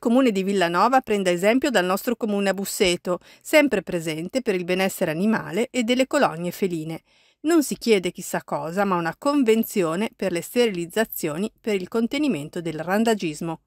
comune di Villanova prenda esempio dal nostro comune a Busseto, sempre presente per il benessere animale e delle colonie feline. Non si chiede chissà cosa, ma una convenzione per le sterilizzazioni per il contenimento del randagismo.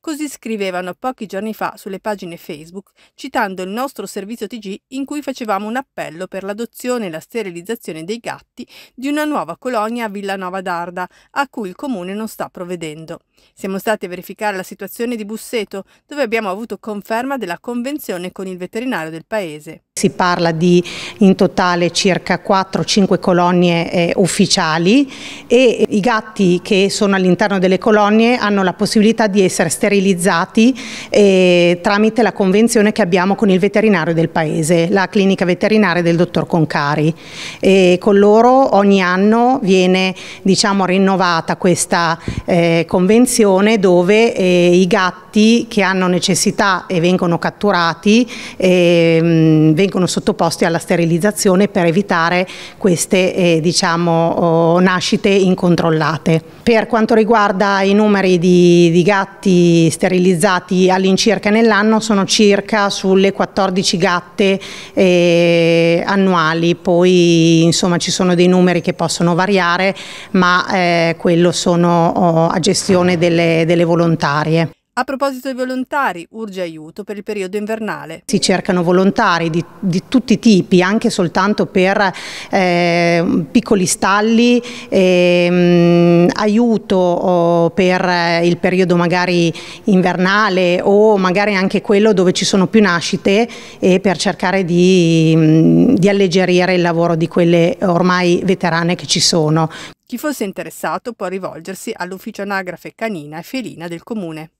Così scrivevano pochi giorni fa sulle pagine Facebook, citando il nostro servizio TG in cui facevamo un appello per l'adozione e la sterilizzazione dei gatti di una nuova colonia a Villanova d'Arda, a cui il comune non sta provvedendo. Siamo stati a verificare la situazione di Busseto, dove abbiamo avuto conferma della convenzione con il veterinario del paese. Si parla di in totale circa 4-5 colonie eh, ufficiali e i gatti che sono all'interno delle colonie hanno la possibilità di essere sterilizzati eh, tramite la convenzione che abbiamo con il veterinario del paese, la clinica veterinaria del dottor Concari. E con loro ogni anno viene diciamo, rinnovata questa eh, convenzione dove eh, i gatti che hanno necessità e vengono catturati vengono eh, vengono sottoposti alla sterilizzazione per evitare queste eh, diciamo, oh, nascite incontrollate. Per quanto riguarda i numeri di, di gatti sterilizzati all'incirca nell'anno sono circa sulle 14 gatte eh, annuali, poi insomma ci sono dei numeri che possono variare ma eh, quello sono oh, a gestione delle, delle volontarie. A proposito dei volontari, urge aiuto per il periodo invernale. Si cercano volontari di, di tutti i tipi, anche soltanto per eh, piccoli stalli, ehm, eh, aiuto per il periodo magari invernale o magari anche quello dove ci sono più nascite e per cercare di, mm, di alleggerire il lavoro di quelle ormai veterane che ci sono. Chi fosse interessato può rivolgersi all'ufficio anagrafe canina e felina del comune.